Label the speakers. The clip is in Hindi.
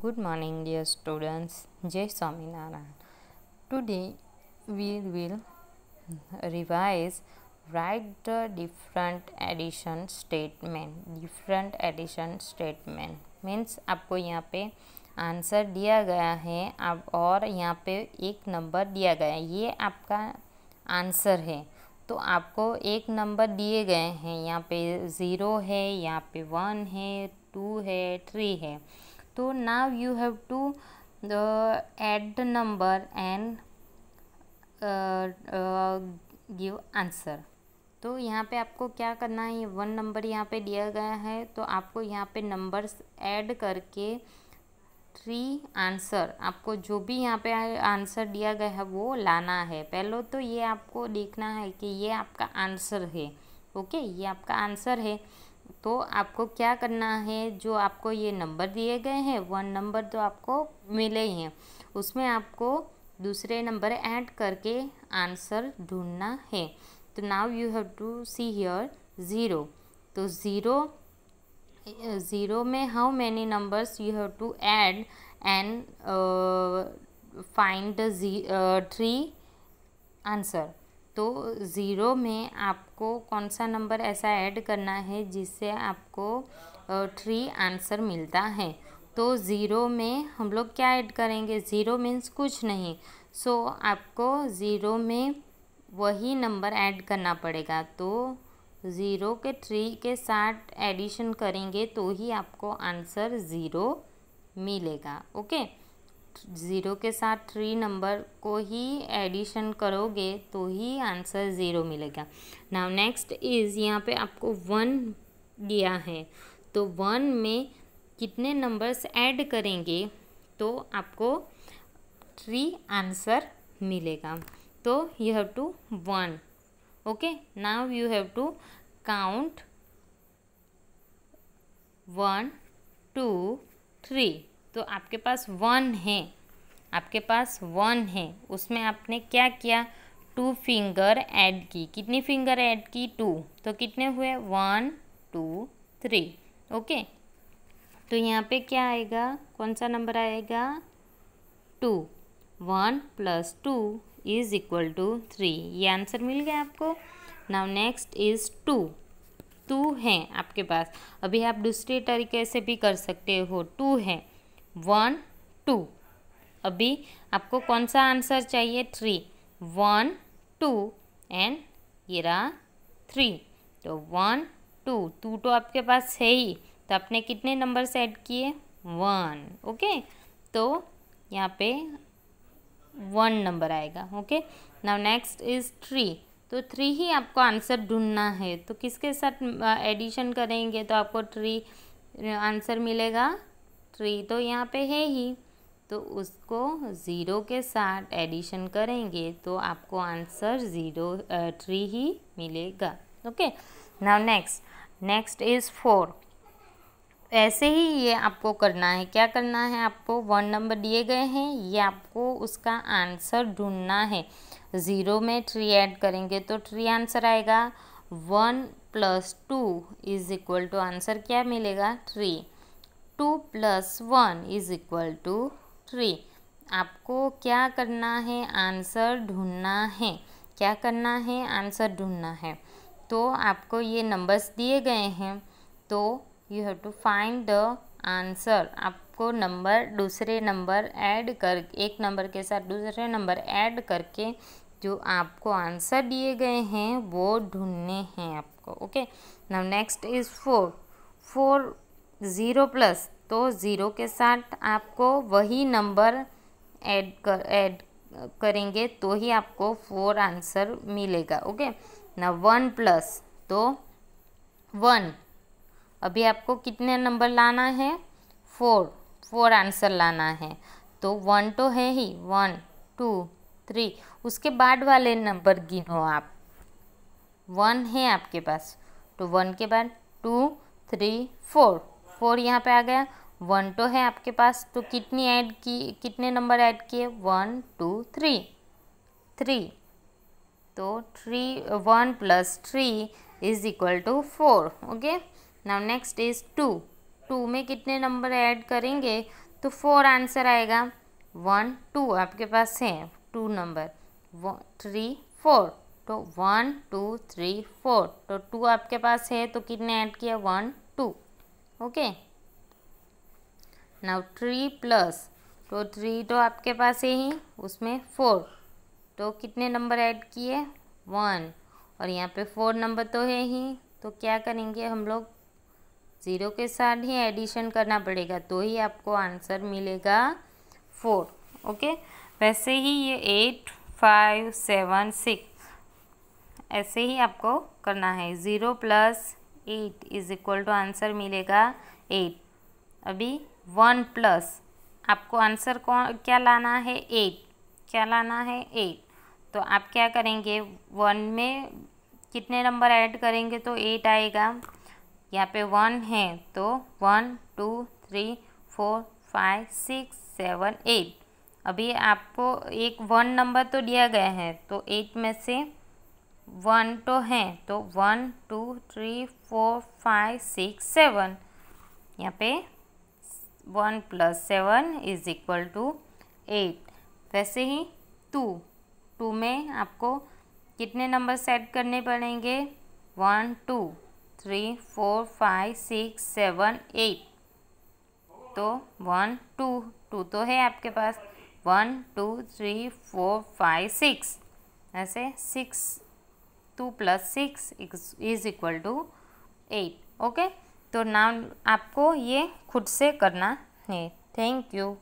Speaker 1: गुड मॉर्निंग डियर स्टूडेंट्स जय Swaminarayan today we will revise write the different addition statement different addition statement means आपको यहाँ पे आंसर दिया गया है आप और यहाँ पे एक नंबर दिया गया है ये आपका आंसर है तो आपको एक नंबर दिए गए हैं यहाँ पे ज़ीरो है यहाँ पे वन है टू है थ्री है तो now you have to add the number and give answer तो यहाँ पे आपको क्या करना है ये वन नंबर यहाँ पे दिया गया है तो आपको यहाँ पे नंबर्स ऐड करके थ्री आंसर आपको जो भी यहाँ पे आंसर दिया गया है वो लाना है पहले तो ये आपको देखना है कि ये आपका आंसर है ओके ये आपका आंसर है तो आपको क्या करना है जो आपको ये नंबर दिए गए हैं वन नंबर तो आपको मिले ही हैं उसमें आपको दूसरे नंबर ऐड करके आंसर ढूंढना है तो now you have to see here zero तो ज़ीरो ज़ीरो में how many numbers you have to add and find three answer तो ज़ीरो में आपको कौन सा नंबर ऐसा ऐड करना है जिससे आपको थ्री आंसर मिलता है तो ज़ीरो में हम लोग क्या ऐड करेंगे ज़ीरो मीन्स कुछ नहीं सो so, आपको ज़ीरो में वही नंबर ऐड करना पड़ेगा तो ज़ीरो के थ्री के साथ एडिशन करेंगे तो ही आपको आंसर ज़ीरो मिलेगा ओके ज़ीरो के साथ थ्री नंबर को ही एडिशन करोगे तो ही आंसर ज़ीरो मिलेगा नाउ नेक्स्ट इज़ यहाँ पे आपको वन दिया है तो वन में कितने नंबर्स ऐड करेंगे तो आपको थ्री आंसर मिलेगा तो you have to one okay now you have to count one two three तो आपके पास वन है आपके पास वन है उसमें आपने क्या किया टू फिंगर ऐड की कितनी फिंगर ऐड की टू तो कितने हुए वन टू थ्री ओके तो यहाँ पे क्या आएगा कौन सा नंबर आएगा two one plus two is equal to three ये आंसर मिल गया आपको now next is two two है आपके पास अभी आप दूसरे तरीके से भी कर सकते हो टू है वन टू अभी आपको कौन सा आंसर चाहिए थ्री वन टू एंड ये रहा थ्री तो वन टू टू तो आपके पास है ही तो आपने कितने नंबर सेट किए वन ओके तो यहाँ पे वन नंबर आएगा okay now next is three तो थ्री ही आपको आंसर ढूंढना है तो किसके साथ एडिशन करेंगे तो आपको थ्री आंसर मिलेगा थ्री तो यहाँ पे है ही तो उसको ज़ीरो के साथ एडिशन करेंगे तो आपको आंसर ज़ीरो थ्री ही मिलेगा okay now next next is four ऐसे ही ये आपको करना है क्या करना है आपको वन नंबर दिए गए हैं ये आपको उसका आंसर ढूंढना है ज़ीरो में थ्री ऐड करेंगे तो थ्री आंसर आएगा one plus two is equal to answer क्या मिलेगा three two plus one is equal to three आपको क्या करना है आंसर ढूंढना है क्या करना है आंसर ढूंढना है तो आपको ये नंबर्स दिए गए हैं तो you have to find the answer आपको नंबर दूसरे नंबर ऐड कर एक नंबर के साथ दूसरे नंबर ऐड करके जो आपको आंसर दिए गए हैं वो ढूंढने हैं आपको okay now next is four four zero plus तो ज़ीरो के साथ आपको वही नंबर ऐड कर ऐड करेंगे तो ही आपको फोर आंसर मिलेगा ओके ना वन प्लस तो वन अभी आपको कितने नंबर लाना है फोर फोर आंसर लाना है तो वन तो है ही वन टू थ्री उसके बाद वाले नंबर गिनो आप वन है आपके पास तो वन के बाद टू थ्री फोर फोर यहाँ पे आ गया वन टू तो है आपके पास तो कितनी ऐड की कितने नंबर ऐड किए वन टू थ्री थ्री तो three one plus three is equal to four okay now next is two two में कितने नंबर ऐड करेंगे तो फोर आंसर आएगा वन टू आपके पास है टू नंबर थ्री फोर तो वन टू थ्री फोर तो टू आपके पास है तो कितने ऐड किया one two okay now three plus तो थ्री तो आपके पास है ही उसमें फोर तो कितने नंबर ऐड किए वन और यहाँ पे फोर नंबर तो है ही तो क्या करेंगे हम लोग ज़ीरो के साथ ही एडिशन करना पड़ेगा तो ही आपको आंसर मिलेगा फोर ओके वैसे ही ये एट फाइव सेवन सिक्स ऐसे ही आपको करना है zero plus eight is equal to answer मिलेगा एट अभी वन प्लस आपको आंसर कौन क्या लाना है एट क्या लाना है एट तो आप क्या करेंगे वन में कितने नंबर ऐड करेंगे तो एट आएगा यहाँ पे वन है तो one two three four five six seven eight अभी आपको एक वन नंबर तो दिया गया है तो एट में से वन तो हैं तो one two three four five six seven यहाँ पे one plus seven is equal to eight वैसे ही टू टू में आपको कितने नंबर सेट करने पड़ेंगे one two three four five six seven eight तो वन टू टू तो है आपके पास one two three four five six ऐसे six two plus six is equal to eight okay तो नाम आपको ये खुद से करना है थैंक यू